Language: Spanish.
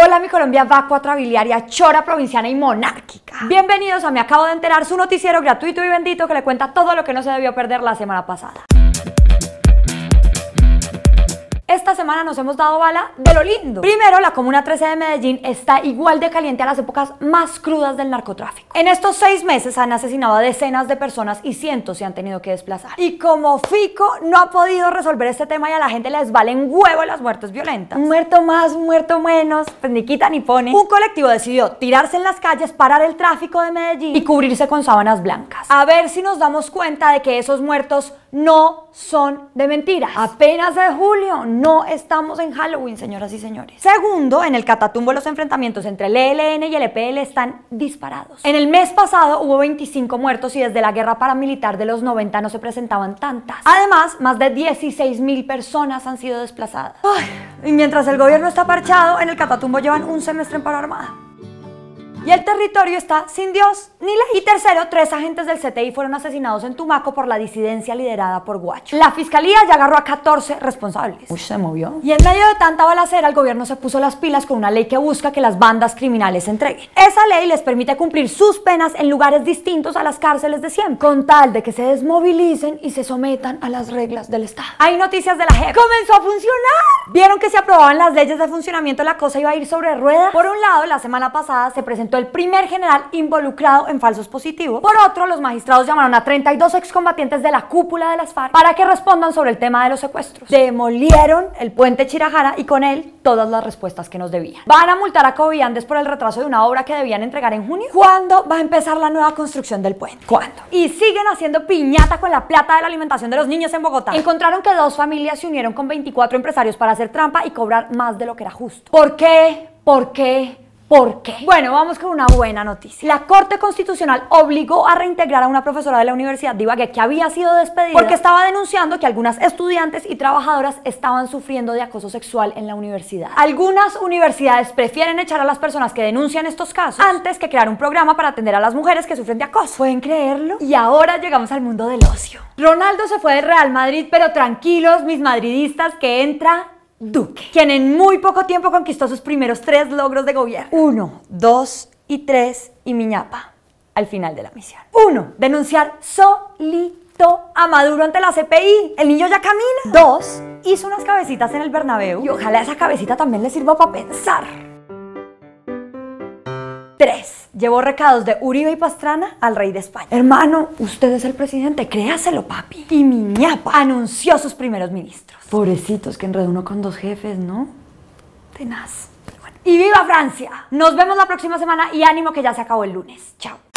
Hola mi Colombia vacua, trabiliaria, chora, provinciana y monárquica. Bienvenidos a Me Acabo de Enterar, su noticiero gratuito y bendito que le cuenta todo lo que no se debió perder la semana pasada. nos hemos dado bala de lo lindo. Primero, la Comuna 13 de Medellín está igual de caliente a las épocas más crudas del narcotráfico. En estos seis meses han asesinado a decenas de personas y cientos se han tenido que desplazar. Y como Fico no ha podido resolver este tema y a la gente les valen huevo las muertes violentas. Muerto más, muerto menos, pues ni quita ni pone. Un colectivo decidió tirarse en las calles, parar el tráfico de Medellín y cubrirse con sábanas blancas a ver si nos damos cuenta de que esos muertos no son de mentiras. Apenas de julio, no estamos en Halloween, señoras y señores. Segundo, en el Catatumbo los enfrentamientos entre el ELN y el EPL están disparados. En el mes pasado hubo 25 muertos y desde la guerra paramilitar de los 90 no se presentaban tantas. Además, más de 16 mil personas han sido desplazadas. y mientras el gobierno está parchado, en el Catatumbo llevan un semestre en paro armado. Y el territorio está sin Dios ni ley y tercero, tres agentes del CTI fueron asesinados en Tumaco por la disidencia liderada por Guacho. La fiscalía ya agarró a 14 responsables. Uy, se movió. Y en medio de tanta balacera, el gobierno se puso las pilas con una ley que busca que las bandas criminales se entreguen. Esa ley les permite cumplir sus penas en lugares distintos a las cárceles de siempre, con tal de que se desmovilicen y se sometan a las reglas del Estado. Hay noticias de la JEP. ¡Comenzó a funcionar! ¿Vieron que se aprobaban las leyes de funcionamiento? La cosa iba a ir sobre rueda? Por un lado, la semana pasada se presentó el primer general involucrado en falsos positivos. Por otro, los magistrados llamaron a 32 excombatientes de la cúpula de las FARC para que respondan sobre el tema de los secuestros. Demolieron el puente Chirajara y con él todas las respuestas que nos debían. Van a multar a Coviandes por el retraso de una obra que debían entregar en junio. ¿Cuándo va a empezar la nueva construcción del puente? ¿Cuándo? Y siguen haciendo piñata con la plata de la alimentación de los niños en Bogotá. Encontraron que dos familias se unieron con 24 empresarios para hacer trampa y cobrar más de lo que era justo. ¿Por qué? ¿Por qué? ¿Por qué? Bueno, vamos con una buena noticia. La Corte Constitucional obligó a reintegrar a una profesora de la Universidad de Ibagué que había sido despedida porque estaba denunciando que algunas estudiantes y trabajadoras estaban sufriendo de acoso sexual en la universidad. Algunas universidades prefieren echar a las personas que denuncian estos casos antes que crear un programa para atender a las mujeres que sufren de acoso. ¿Pueden creerlo? Y ahora llegamos al mundo del ocio. Ronaldo se fue de Real Madrid, pero tranquilos, mis madridistas, que entra Duque, quien en muy poco tiempo conquistó sus primeros tres logros de gobierno. Uno, dos y tres y Miñapa al final de la misión. Uno, denunciar solito a Maduro ante la CPI. El niño ya camina. Dos, hizo unas cabecitas en el Bernabéu y ojalá esa cabecita también le sirva para pensar. Tres, Llevó recados de Uribe y Pastrana al rey de España. Hermano, usted es el presidente, créaselo, papi. Y Miñapa anunció sus primeros ministros. Pobrecitos, que enredó uno con dos jefes, ¿no? Tenaz. Bueno. Y viva Francia. Nos vemos la próxima semana y ánimo que ya se acabó el lunes. Chao.